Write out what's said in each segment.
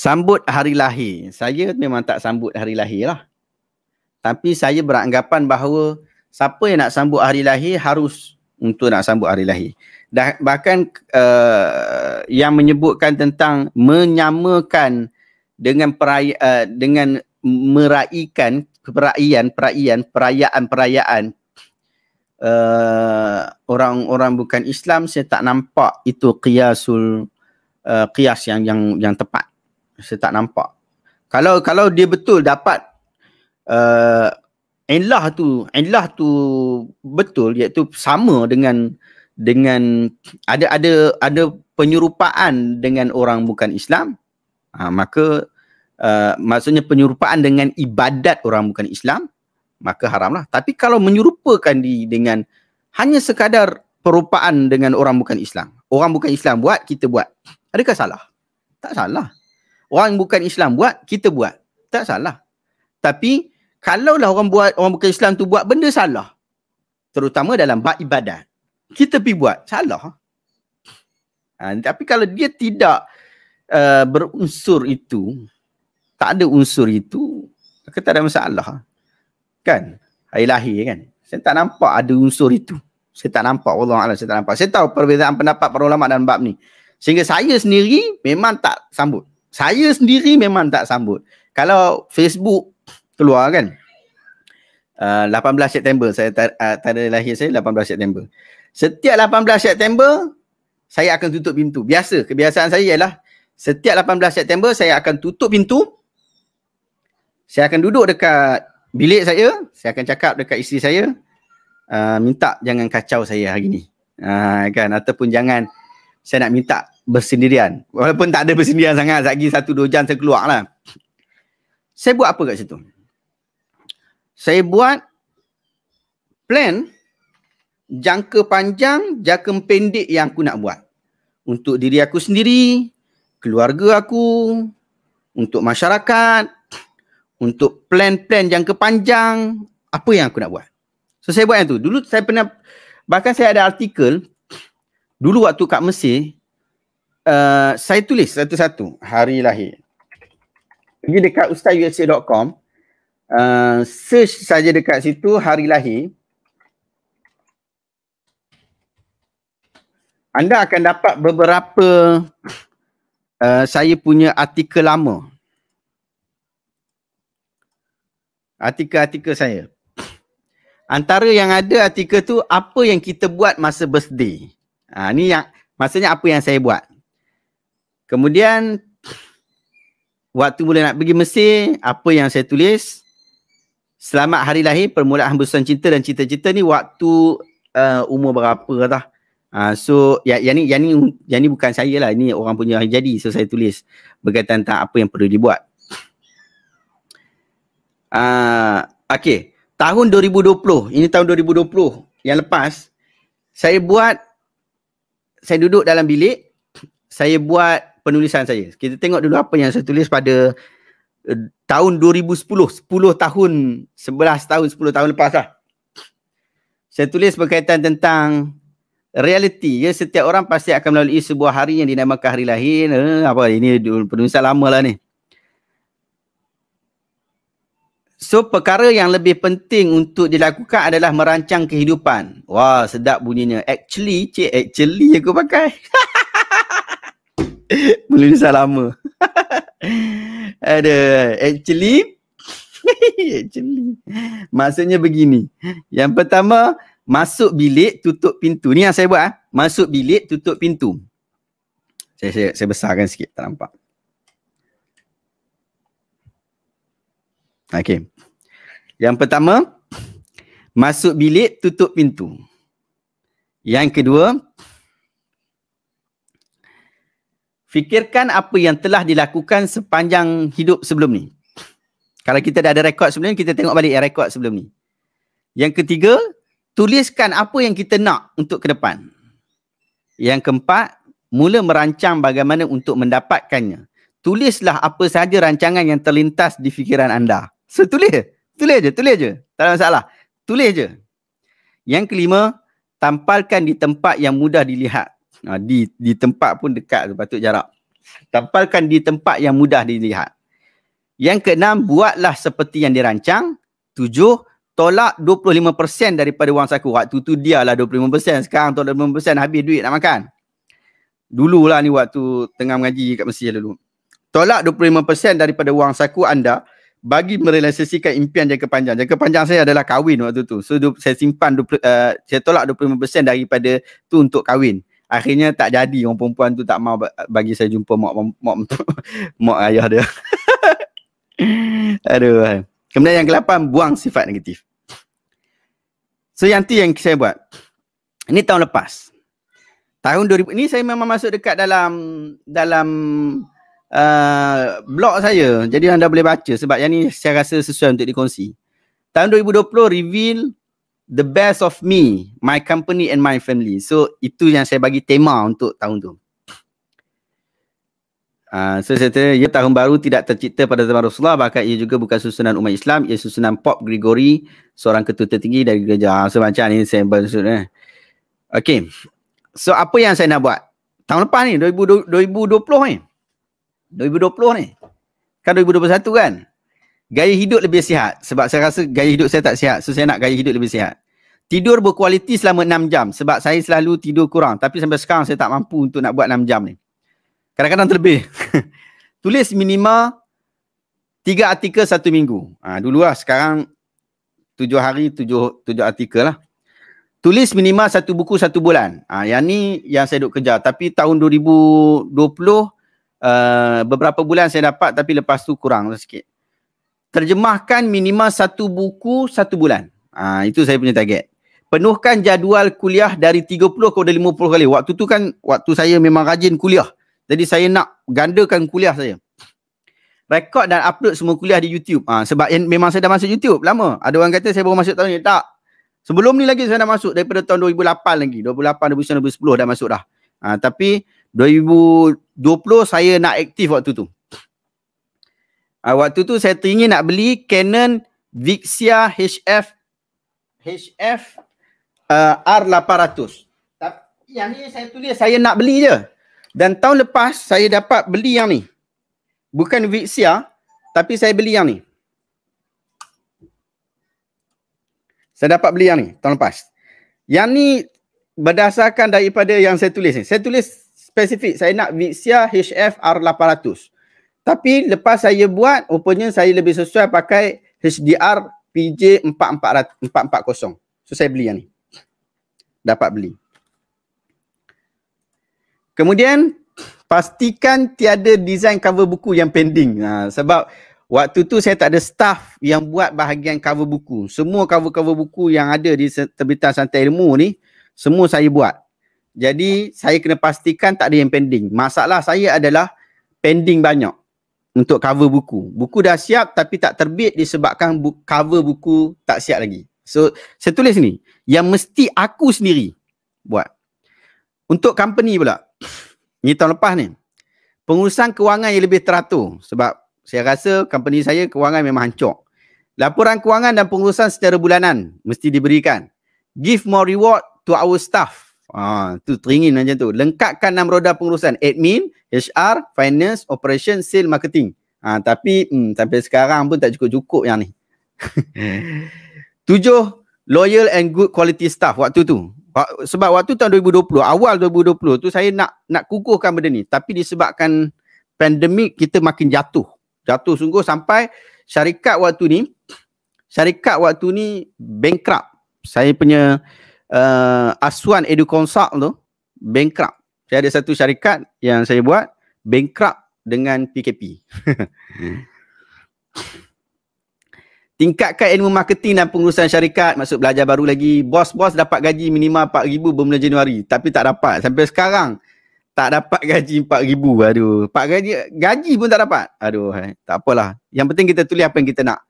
sambut hari lahir. Saya memang tak sambut hari lahir lah. Tapi saya beranggapan bahawa siapa yang nak sambut hari lahir harus untuk nak sambut hari lahir. Dan bahkan uh, yang menyebutkan tentang menyamakan dengan peraya, uh, eh, dengan meraikan perayaan perayaan perayaan perayaan uh, orang-orang bukan Islam saya tak nampak itu qiyasul uh, qiyas yang yang yang tepat saya tak nampak. Kalau kalau dia betul dapat uh, ilah tu, ilah tu betul iaitu sama dengan dengan ada ada ada penyerupaan dengan orang bukan Islam, ha, maka uh, maksudnya penyerupaan dengan ibadat orang bukan Islam, maka haramlah. Tapi kalau menyerupakan di dengan hanya sekadar perupaan dengan orang bukan Islam, orang bukan Islam buat, kita buat. Adakah salah? Tak salah orang bukan Islam buat, kita buat. Tak salah. Tapi kalaulah orang buat orang bukan Islam tu buat benda salah. Terutama dalam bab ibadah. Kita pergi buat, salah. Ha, tapi kalau dia tidak uh, berunsur itu, tak ada unsur itu, maka tak ada masalah. Kan? Hari lahir kan? Saya tak nampak ada unsur itu. Saya tak nampak Allah Allah saya tak nampak. Saya tahu perbezaan pendapat para ulama dalam bab ni. Sehingga saya sendiri memang tak sambut saya sendiri memang tak sambut kalau Facebook keluar kan uh, 18 September saya uh, tanda uh, lahir saya 18 September setiap 18 September saya akan tutup pintu biasa kebiasaan saya ialah setiap 18 September saya akan tutup pintu saya akan duduk dekat bilik saya saya akan cakap dekat isteri saya uh, minta jangan kacau saya hari ni uh, kan ataupun jangan saya nak minta bersendirian. Walaupun tak ada bersendirian sangat, lagi satu dua jam saya keluar lah. Saya buat apa kat situ? Saya buat plan jangka panjang, jangka pendek yang aku nak buat. Untuk diri aku sendiri, keluarga aku, untuk masyarakat, untuk plan-plan jangka panjang, apa yang aku nak buat. So saya buat yang tu. Dulu saya pernah, bahkan saya ada artikel, dulu waktu kat Mesir, Eh, saya tulis satu-satu hari lahir. Pergi dekat ustazusa.com uh, eh, search saja dekat situ hari lahir. Anda akan dapat beberapa uh, saya punya artikel lama. Artikel-artikel saya. Antara yang ada artikel tu apa yang kita buat masa birthday. Ha, ni yang maksudnya apa yang saya buat. Kemudian waktu mula nak pergi Mesir, apa yang saya tulis? Selamat hari lahir, permulaan hembusan cinta dan cita-cita ni waktu uh, umur berapa kata? Uh, ah, so ya, yang ni yang ni yang ni bukan saya lah, ini orang punya yang jadi. So saya tulis berkaitan tentang apa yang perlu dibuat. Uh, ah, okay, tahun 2020, ini tahun 2020 yang lepas saya buat saya duduk dalam bilik saya buat penulisan saya. Kita tengok dulu apa yang saya tulis pada uh, tahun 2010, 10 tahun, 11 tahun, 10 tahun lepas lah. Saya tulis berkaitan tentang reality. Ya, setiap orang pasti akan melalui sebuah hari yang dinamakan hari lahir. Uh, apa ini penulisan lama lah ni. So perkara yang lebih penting untuk dilakukan adalah merancang kehidupan. Wah sedap bunyinya. Actually, cik actually aku pakai. Mula risau lama Ada actually Actually Maksudnya begini Yang pertama Masuk bilik tutup pintu Ni yang saya buat eh. Masuk bilik tutup pintu saya, saya, saya besarkan sikit tak nampak Okay Yang pertama Masuk bilik tutup pintu Yang kedua Fikirkan apa yang telah dilakukan sepanjang hidup sebelum ni. Kalau kita dah ada rekod sebelum ni, kita tengok balik yang rekod sebelum ni. Yang ketiga, tuliskan apa yang kita nak untuk ke depan. Yang keempat, mula merancang bagaimana untuk mendapatkannya. Tulislah apa sahaja rancangan yang terlintas di fikiran anda. So tulis, tulis je, tulis je. Tak ada masalah. Tulis je. Yang kelima, tampalkan di tempat yang mudah dilihat. Ha, di di tempat pun dekat patut jarak. Tampalkan di tempat yang mudah dilihat. Yang keenam, buatlah seperti yang dirancang. Tujuh, tolak 25% daripada wang saku. Waktu tu dia lah 25%. Sekarang tolak 25% habis duit nak makan. Dululah ni waktu tengah mengaji kat Mesir dulu. Tolak 25% daripada wang saku anda bagi merealisasikan impian jangka panjang. Jangka panjang saya adalah kahwin waktu tu. So saya simpan, du- uh, eh, saya tolak 25% daripada tu untuk kahwin akhirnya tak jadi orang perempuan tu tak mau bagi saya jumpa mak mak mak ayah dia aduh kemudian yang kelapan buang sifat negatif so yang tu yang saya buat ini tahun lepas tahun 2000 ini saya memang masuk dekat dalam dalam uh, blog saya jadi anda boleh baca sebab yang ni saya rasa sesuai untuk dikongsi tahun 2020 reveal the best of me, my company and my family. So itu yang saya bagi tema untuk tahun tu. Uh, so saya tanya, ia ya, tahun baru tidak tercipta pada zaman Rasulullah bahkan ia juga bukan susunan umat Islam, ia susunan Pop Gregory, seorang ketua tertinggi dari gereja. Uh, so macam ni saya bersusun. Eh. Okay. So apa yang saya nak buat? Tahun lepas ni, 2020 ni. 2020 ni. Kan 2021 kan? gaya hidup lebih sihat sebab saya rasa gaya hidup saya tak sihat so saya nak gaya hidup lebih sihat tidur berkualiti selama enam jam sebab saya selalu tidur kurang tapi sampai sekarang saya tak mampu untuk nak buat enam jam ni kadang-kadang terlebih tulis minima tiga artikel satu minggu ha, dulu lah sekarang tujuh hari tujuh tujuh artikel lah tulis minima satu buku satu bulan ha, yang ni yang saya duk kejar tapi tahun 2020 uh, eh, beberapa bulan saya dapat tapi lepas tu kurang lah sikit terjemahkan minima satu buku satu bulan. Ha, itu saya punya target. Penuhkan jadual kuliah dari 30 kepada 50 kali. Waktu tu kan waktu saya memang rajin kuliah. Jadi saya nak gandakan kuliah saya. Rekod dan upload semua kuliah di YouTube. Ha, sebab yang memang saya dah masuk YouTube lama. Ada orang kata saya baru masuk tahun ni. Tak. Sebelum ni lagi saya dah masuk daripada tahun 2008 lagi. 2008, 2009, 2010 dah masuk dah. Ha, tapi 2020 saya nak aktif waktu tu. Uh, waktu tu saya teringin nak beli Canon Vixia HF HF uh, ah, R800. Tapi yang ni saya tulis saya nak beli je. Dan tahun lepas saya dapat beli yang ni. Bukan Vixia tapi saya beli yang ni. Saya dapat beli yang ni tahun lepas. Yang ni berdasarkan daripada yang saya tulis ni. Saya tulis spesifik saya nak Vixia HF R800. Tapi lepas saya buat, rupanya saya lebih sesuai pakai HDR PJ 440. So saya beli yang ni. Dapat beli. Kemudian pastikan tiada design cover buku yang pending. Ha, sebab waktu tu saya tak ada staff yang buat bahagian cover buku. Semua cover-cover buku yang ada di terbitan santai ilmu ni, semua saya buat. Jadi saya kena pastikan tak ada yang pending. Masalah saya adalah pending banyak untuk cover buku. Buku dah siap tapi tak terbit disebabkan bu- cover buku tak siap lagi. So, saya tulis ni. Yang mesti aku sendiri buat. Untuk company pula. Ni tahun lepas ni. Pengurusan kewangan yang lebih teratur. Sebab saya rasa company saya kewangan memang hancur. Laporan kewangan dan pengurusan secara bulanan mesti diberikan. Give more reward to our staff. Ah, tu teringin macam tu. Lengkapkan enam roda pengurusan. Admin, HR, Finance, Operation, Sale, Marketing. Ah, tapi hmm, sampai sekarang pun tak cukup-cukup yang ni. Tujuh, loyal and good quality staff waktu tu. Sebab waktu tahun 2020, awal 2020 tu saya nak nak kukuhkan benda ni. Tapi disebabkan pandemik kita makin jatuh. Jatuh sungguh sampai syarikat waktu ni, syarikat waktu ni bankrupt. Saya punya uh, asuhan EduConsult tu bankrupt. Saya ada satu syarikat yang saya buat bankrupt dengan PKP. Hmm. Tingkatkan ilmu marketing dan pengurusan syarikat, masuk belajar baru lagi. Bos-bos dapat gaji minima RM4,000 bermula Januari. Tapi tak dapat. Sampai sekarang, tak dapat gaji RM4,000. Aduh, 4 gaji, gaji pun tak dapat. Aduh, tak apalah. Yang penting kita tulis apa yang kita nak.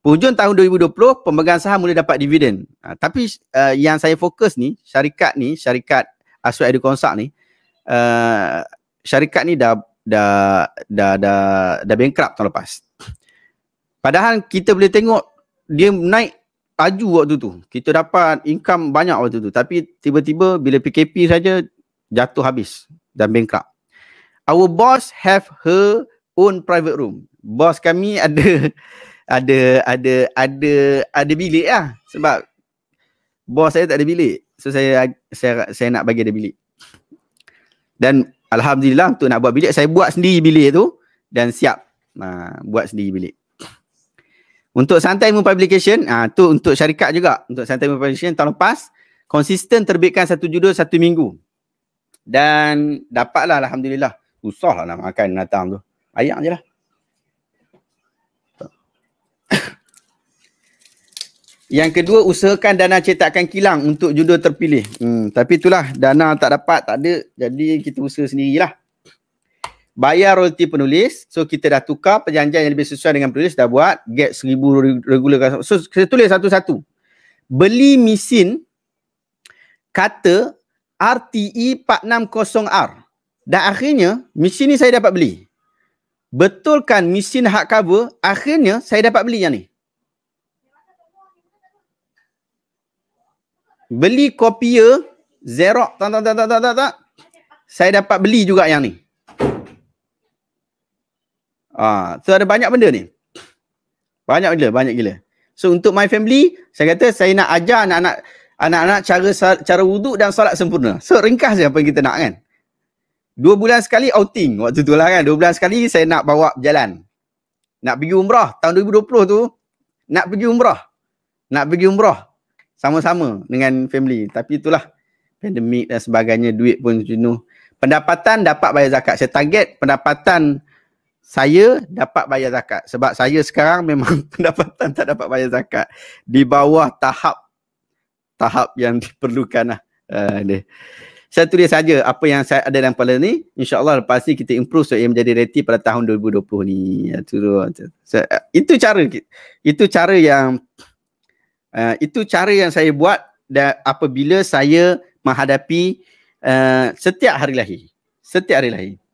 Hujung tahun 2020, pemegang saham mula dapat dividen. Ha, tapi uh, yang saya fokus ni, syarikat ni, syarikat Aswad uh, Edu Consult ni, uh, syarikat ni dah, dah, dah, dah, dah bankrupt tahun lepas. Padahal kita boleh tengok dia naik laju waktu tu. Kita dapat income banyak waktu tu. Tapi tiba-tiba bila PKP saja jatuh habis dan bankrupt. Our boss have her own private room. Boss kami ada ada ada ada ada bilik lah sebab bos saya tak ada bilik so saya saya saya nak bagi dia bilik dan alhamdulillah untuk nak buat bilik saya buat sendiri bilik tu dan siap ha, buat sendiri bilik untuk santai mu publication ah tu untuk syarikat juga untuk santai mu publication tahun lepas konsisten terbitkan satu judul satu minggu dan dapatlah alhamdulillah susahlah nak makan datang tu ayang je lah Yang kedua, usahakan dana cetakan kilang untuk judul terpilih. Hmm, tapi itulah, dana tak dapat, tak ada. Jadi kita usaha sendirilah. Bayar royalty penulis. So kita dah tukar perjanjian yang lebih sesuai dengan penulis. Dah buat. Get seribu regular. So kita tulis satu-satu. Beli mesin kata RTE 460R. Dan akhirnya mesin ni saya dapat beli. Betulkan mesin hak hardcover. Akhirnya saya dapat beli yang ni. beli kopier Xerox tak tak tak tak tak tak saya dapat beli juga yang ni ah so ada banyak benda ni banyak gila banyak gila so untuk my family saya kata saya nak ajar anak-anak anak-anak cara cara wuduk dan solat sempurna so ringkas je apa yang kita nak kan Dua bulan sekali outing waktu tu lah kan. Dua bulan sekali saya nak bawa berjalan. Nak pergi umrah tahun 2020 tu. Nak pergi umrah. Nak pergi umrah sama-sama dengan family tapi itulah pandemik dan sebagainya duit pun jenuh pendapatan dapat bayar zakat saya target pendapatan saya dapat bayar zakat sebab saya sekarang memang pendapatan tak dapat bayar zakat di bawah tahap tahap yang diperlukan lah. Uh, saya tulis saja apa yang saya ada dalam kepala ni. InsyaAllah lepas ni kita improve so ia menjadi reti pada tahun 2020 ni. Itu, ya, eh, itu cara. Itu cara yang Uh, itu cara yang saya buat dan apabila saya menghadapi uh, setiap hari lahir. Setiap hari lahir.